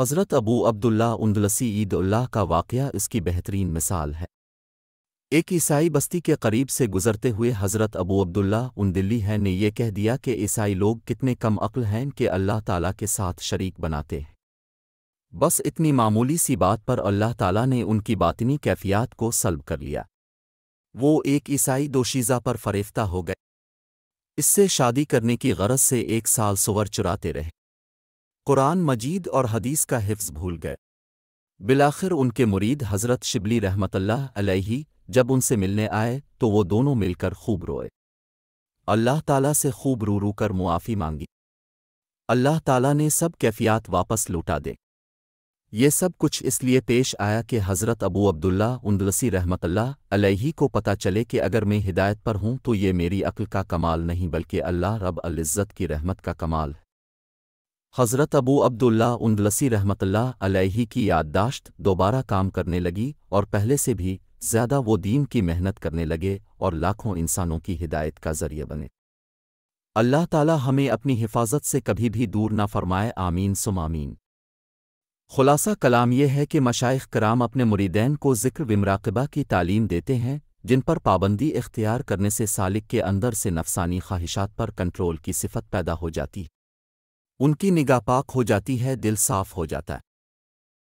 हजरत अबू अब्दुल्ला उन्दलसी उल्लाह का वाक़ इसकी बेहतरीन मिसाल है एक ईसाई बस्ती के करीब से गुजरते हुए हज़रत अबू अब्दुल्ला उन दिल्ली है ने यह कह दिया कि ईसाई लोग कितने कम अक्ल हैं कि अल्लाह ताला के साथ शरीक बनाते हैं बस इतनी मामूली सी बात पर अल्लाह ताला ने उनकी बातनी कैफियत को सल्ब कर लिया वो एक ईसाई दोशीज़ा पर फरेफ्ता हो गए इससे शादी करने की गरज से एक साल सुवर चुराते रहे कुरान मजीद और हदीस का हिफ्ज भूल गए बिलाखिर उनके मुरीद हज़रत शिबली रहमतल्लाह अलैही जब उनसे मिलने आए तो वो दोनों मिलकर खूब रोए अल्लाह ताला से खूब रू रू कर मुआफ़ी मांगी अल्लाह ताला ने सब कैफियात वापस लुटा दें ये सब कुछ इसलिए पेश आया कि हज़रत अबू अब्दुल्ला उन्दलसी रहमतल्ला अलैही को पता चले कि अगर मैं हिदायत पर हूँ तो ये मेरी अक्ल का कमाल नहीं बल्कि अल्लाह रब अल्ज़त की रहमत का कमाल हज़रत अबू अब्दुल्ला उन्दलसी रहमतल्ला अलैही की याददाश्त दोबारा काम करने लगी और पहले से भी ज़्यादा वो दीन की मेहनत करने लगे और लाखों इंसानों की हिदायत का ज़रिए बने अल्लाह ताला हमें अपनी हिफाजत से कभी भी दूर ना फरमाए आमीन सुमामीन खुलासा कलाम यह है कि मशाइ कराम अपने मुरीदैन को ज़िक्र विमराकबा की तालीम देते हैं जिन पर पाबंदी इख्तियार करने से सालिक के अंदर से नफसानी ख्वाहिशात पर कंट्रोल की सिफत पैदा हो जाती है उनकी निगाह पाक हो जाती है दिल साफ हो जाता है